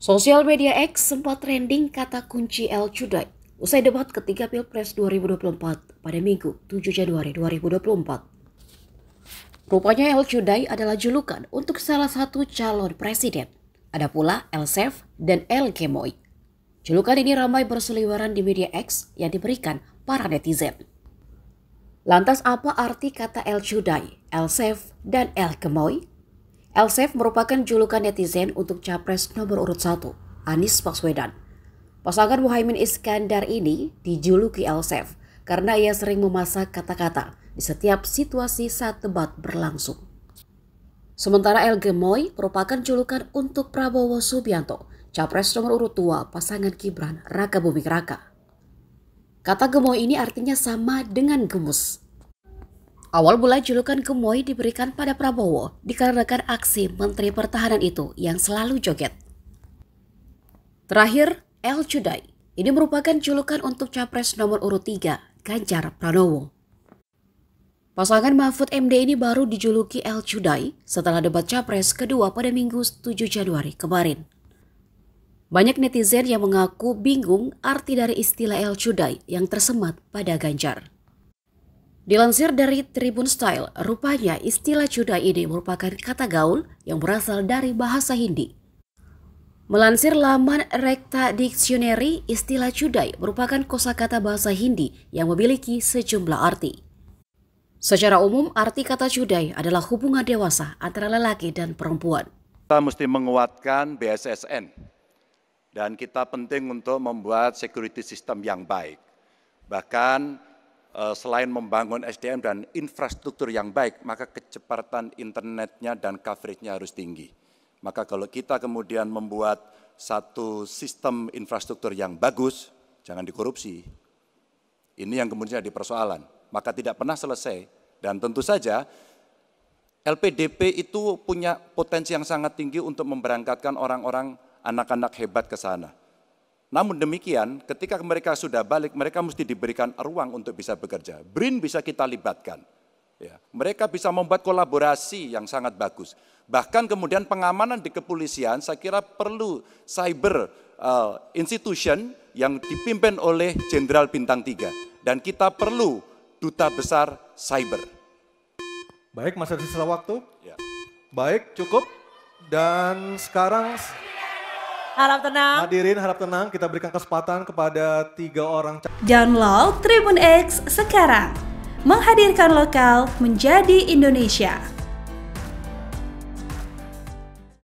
Sosial media X sempat trending kata kunci El Cuday usai debat ketiga Pilpres 2024 pada Minggu 7 Januari 2024. Rupanya El Cuday adalah julukan untuk salah satu calon presiden. Ada pula El Sef dan El Kemoy. Julukan ini ramai berseliweran di media X yang diberikan para netizen. Lantas apa arti kata El Cuday, El Sef, dan El Kemoy? Elsef merupakan julukan netizen untuk capres nomor urut 1, Anies Baswedan. Pasangan Muhaimin Iskandar ini dijuluki Elsef karena ia sering memasak kata-kata di setiap situasi saat debat berlangsung. Sementara El Gemoy merupakan julukan untuk Prabowo Subianto, capres nomor urut 2 pasangan Gibran Raka Buming Raka. Kata gemoy ini artinya sama dengan gemus. Awal bulan julukan Gemoy diberikan pada Prabowo dikarenakan aksi Menteri Pertahanan itu yang selalu joget. Terakhir, El Judai. Ini merupakan julukan untuk capres nomor urut 3, Ganjar Pranowo. Pasangan Mahfud MD ini baru dijuluki El Judai setelah debat capres kedua pada Minggu 7 Januari kemarin. Banyak netizen yang mengaku bingung arti dari istilah El Cuday yang tersemat pada Ganjar. Dilansir dari Tribun Style, rupanya istilah Juda ini merupakan kata gaul yang berasal dari bahasa Hindi. Melansir laman Rekta Dictionary, istilah Cudai merupakan kosakata bahasa Hindi yang memiliki sejumlah arti. Secara umum, arti kata Cudai adalah hubungan dewasa antara lelaki dan perempuan. Kita mesti menguatkan BSSN dan kita penting untuk membuat security system yang baik. Bahkan Eh, selain membangun SDM dan infrastruktur yang baik, maka kecepatan internetnya dan coveragenya harus tinggi. Maka kalau kita kemudian membuat satu sistem infrastruktur yang bagus, jangan dikorupsi. Ini yang kemudian jadi persoalan. Maka tidak pernah selesai. Dan tentu saja LPDP itu punya potensi yang sangat tinggi untuk memberangkatkan orang-orang anak-anak hebat ke sana. Namun demikian, ketika mereka sudah balik, mereka mesti diberikan ruang untuk bisa bekerja. BRIN bisa kita libatkan. Ya, mereka bisa membuat kolaborasi yang sangat bagus. Bahkan kemudian pengamanan di kepolisian, saya kira perlu cyber uh, institution yang dipimpin oleh Jenderal Bintang 3. Dan kita perlu duta besar cyber. Baik, masih ada sisa waktu. Ya. Baik, cukup. Dan sekarang harap tenang. Hadirin harap tenang, kita berikan kesempatan kepada tiga orang. Download Tribun X sekarang. Menghadirkan lokal menjadi Indonesia.